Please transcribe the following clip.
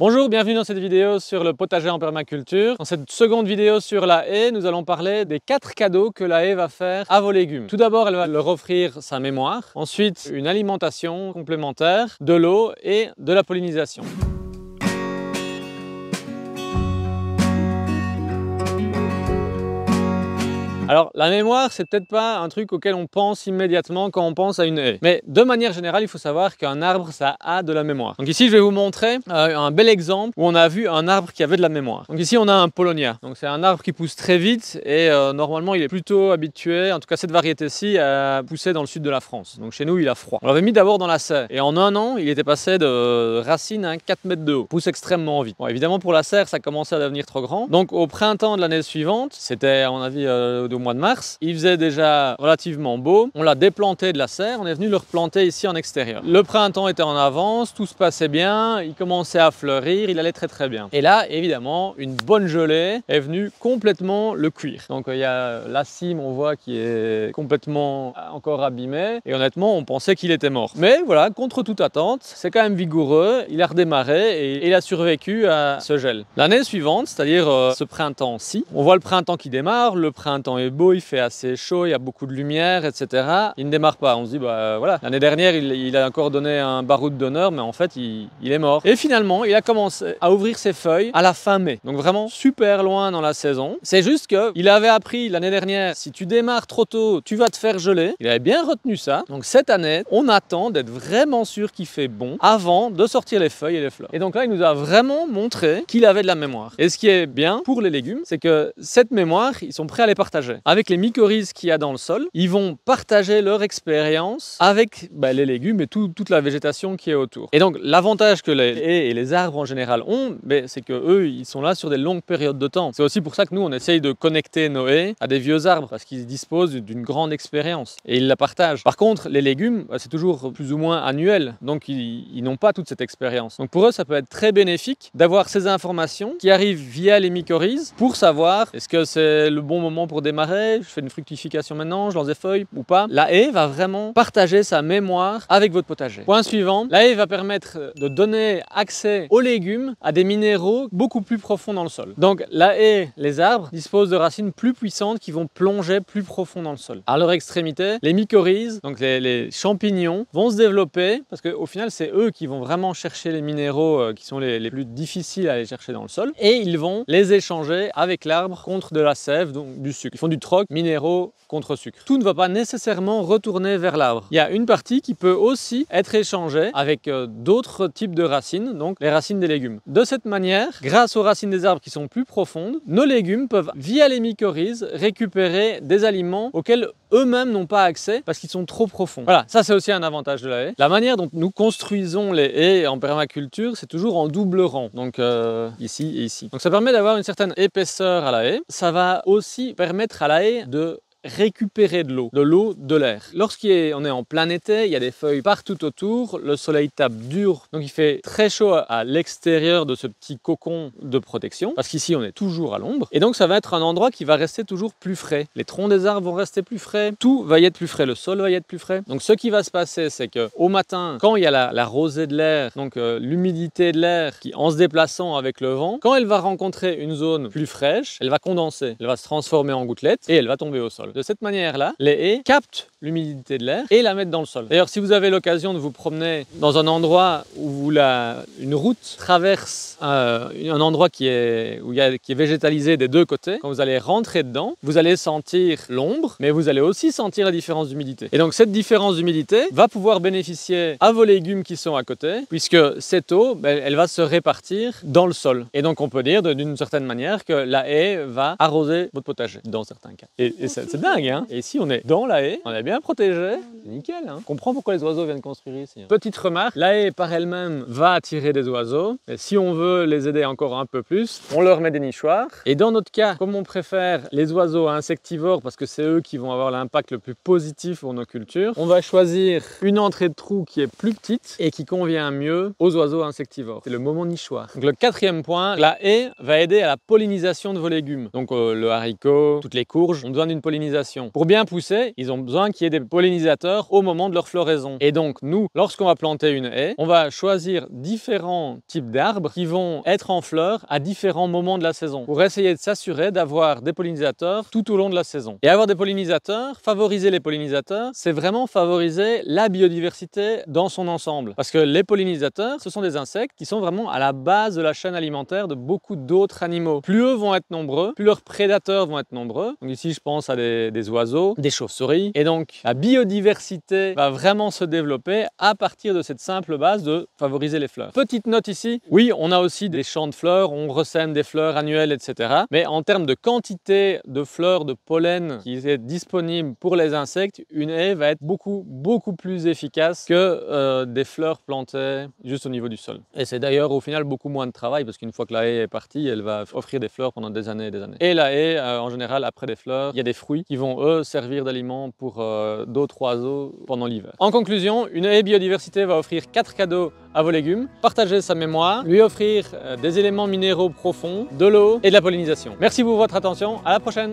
Bonjour, bienvenue dans cette vidéo sur le potager en permaculture. Dans cette seconde vidéo sur la haie, nous allons parler des quatre cadeaux que la haie va faire à vos légumes. Tout d'abord, elle va leur offrir sa mémoire, ensuite une alimentation complémentaire, de l'eau et de la pollinisation. Alors, la mémoire, c'est peut-être pas un truc auquel on pense immédiatement quand on pense à une haie. Mais de manière générale, il faut savoir qu'un arbre, ça a de la mémoire. Donc ici, je vais vous montrer euh, un bel exemple où on a vu un arbre qui avait de la mémoire. Donc ici, on a un polonia. Donc c'est un arbre qui pousse très vite et euh, normalement, il est plutôt habitué, en tout cas cette variété-ci, à pousser dans le sud de la France. Donc chez nous, il a froid. On l'avait mis d'abord dans la serre et en un an, il était passé de racine à 4 mètres de haut. pousse extrêmement vite. Bon, évidemment, pour la serre, ça commençait à devenir trop grand. Donc au printemps de l'année suivante, c'était à mon avis euh, mois de mars. Il faisait déjà relativement beau. On l'a déplanté de la serre, on est venu le replanter ici en extérieur. Le printemps était en avance, tout se passait bien, il commençait à fleurir, il allait très très bien. Et là, évidemment, une bonne gelée est venue complètement le cuire. Donc euh, il y a la cime, on voit, qui est complètement euh, encore abîmée. Et honnêtement, on pensait qu'il était mort. Mais voilà, contre toute attente, c'est quand même vigoureux. Il a redémarré et il a survécu à ce gel. L'année suivante, c'est-à-dire euh, ce printemps-ci, on voit le printemps qui démarre, le printemps est beau, il fait assez chaud, il y a beaucoup de lumière, etc. Il ne démarre pas. On se dit, bah voilà, l'année dernière, il, a encore donné un baroud d'honneur, mais en fait, il, il, est mort. Et finalement, il a commencé à ouvrir ses feuilles à la fin mai. Donc vraiment super loin dans la saison. C'est juste qu'il avait appris l'année dernière, si tu démarres trop tôt, tu vas te faire geler. Il avait bien retenu ça. Donc cette année, on attend d'être vraiment sûr qu'il fait bon avant de sortir les feuilles et les fleurs. Et donc là, il nous a vraiment montré qu'il avait de la mémoire. Et ce qui est bien pour les légumes, c'est que cette mémoire, ils sont prêts à les partager. Avec les mycorhizes qu'il y a dans le sol, ils vont partager leur expérience avec bah, les légumes et toute la végétation qui est autour. Et donc l'avantage que les haies et les arbres en général ont, bah, c'est que eux, ils sont là sur des longues périodes de temps. C'est aussi pour ça que nous, on essaye de connecter nos haies à des vieux arbres parce qu'ils disposent d'une grande expérience et ils la partagent. Par contre, les légumes, bah, c'est toujours plus ou moins annuel, donc ils, ils n'ont pas toute cette expérience. Donc pour eux, ça peut être très bénéfique d'avoir ces informations qui arrivent via les mycorhizes pour savoir est-ce que c'est le bon moment pour démarrer je fais une fructification maintenant, je lance des feuilles ou pas. La haie va vraiment partager sa mémoire avec votre potager. Point suivant, la haie va permettre euh, de donner accès aux légumes à des minéraux beaucoup plus profonds dans le sol. Donc la haie, les arbres, disposent de racines plus puissantes qui vont plonger plus profond dans le sol. À leur extrémité, les mycorhizes, donc les, champignons, vont se développer parce qu'au final, c'est eux qui vont vraiment chercher les minéraux euh, qui sont les, plus difficiles à aller chercher dans le sol et ils vont les échanger avec l'arbre contre de la sève, donc du sucre du troc, minéraux, contre sucre. Tout ne va pas nécessairement retourner vers l'arbre. Il y a une partie qui peut aussi être échangée avec euh, d'autres types de racines, donc les racines des légumes. De cette manière, grâce aux racines des arbres qui sont plus profondes, nos légumes peuvent, via les mycorhizes, récupérer des aliments auxquels eux-mêmes n'ont pas accès parce qu'ils sont trop profonds. Voilà, ça c'est aussi un avantage de la haie. La manière dont nous construisons les haies en permaculture, c'est toujours en double rang, donc euh, ici et ici. Donc ça permet d'avoir une certaine épaisseur à la haie. Ça va aussi permettre à la haie de récupérer de l'eau, de l'eau, de l'air. Lorsqu'on est en plein été, il y a des feuilles partout autour, le soleil tape dur, donc il fait très chaud à l'extérieur de ce petit cocon de protection, parce qu'ici on est toujours à l'ombre, et donc ça va être un endroit qui va rester toujours plus frais. Les troncs des arbres vont rester plus frais, tout va y être plus frais, le sol va y être plus frais. Donc ce qui va se passer, c'est qu'au matin, quand il y a la, rosée de l'air, donc euh, l'humidité de l'air qui, en se déplaçant avec le vent, quand elle va rencontrer une zone plus fraîche, elle va condenser, elle va se transformer en gouttelette et elle va tomber au sol. De cette manière-là, les haies captent l'humidité de l'air et la mettent dans le sol. D'ailleurs, si vous avez l'occasion de vous promener dans un endroit où la, une route traverse euh, un, endroit qui est, où qui est végétalisé des deux côtés, quand vous allez rentrer dedans, vous allez sentir l'ombre, mais vous allez aussi sentir la différence d'humidité. Et donc cette différence d'humidité va pouvoir bénéficier à vos légumes qui sont à côté, puisque cette eau, ben, elle va se répartir dans le sol. Et donc on peut dire d'une certaine manière que la haie va arroser votre potager, dans certains cas hein Et ici, on est dans la haie, on est bien protégé, nickel, hein comprend pourquoi les oiseaux viennent construire ici. Hein. Petite remarque, la haie par elle-même va attirer des oiseaux, et si on veut les aider encore un peu plus, on leur met des nichoirs. Et dans notre cas, comme on préfère les oiseaux insectivores, parce que c'est eux qui vont avoir l'impact le plus positif pour nos cultures, on va choisir une entrée de trou qui est plus petite et qui convient mieux aux oiseaux insectivores. C'est le moment nichoir. Donc le quatrième point, la haie va aider à la pollinisation de vos légumes. Donc euh, le haricot, toutes les courges, on besoin d'une pollinisation pour bien pousser, ils ont besoin qu'il y ait des pollinisateurs au moment de leur floraison. Et donc nous, lorsqu'on va planter une haie, on va choisir différents types d'arbres qui vont être en fleurs à différents moments de la saison pour essayer de s'assurer d'avoir des pollinisateurs tout au long de la saison. Et avoir des pollinisateurs, favoriser les pollinisateurs, c'est vraiment favoriser la biodiversité dans son ensemble. Parce que les pollinisateurs, ce sont des insectes qui sont vraiment à la base de la chaîne alimentaire de beaucoup d'autres animaux. Plus eux vont être nombreux, plus leurs prédateurs vont être nombreux. Donc ici, je pense à des des, oiseaux, des chauves-souris. Et donc la biodiversité va vraiment se développer à partir de cette simple base de favoriser les fleurs. Petite note ici, oui, on a aussi des champs de fleurs, on ressème des fleurs annuelles, etc. Mais en termes de quantité de fleurs, de pollen qui est disponible pour les insectes, une haie va être beaucoup, beaucoup plus efficace que euh, des fleurs plantées juste au niveau du sol. Et c'est d'ailleurs au final beaucoup moins de travail parce qu'une fois que la haie est partie, elle va offrir des fleurs pendant des années et des années. Et la haie, euh, en général, après des fleurs, il y a des fruits qui vont, eux, servir d'aliment pour euh, d'autres oiseaux pendant l'hiver. En conclusion, une haie biodiversité va offrir quatre cadeaux à vos légumes, partager sa mémoire, lui offrir euh, des éléments minéraux profonds, de l'eau et de la pollinisation. Merci pour votre attention, à la prochaine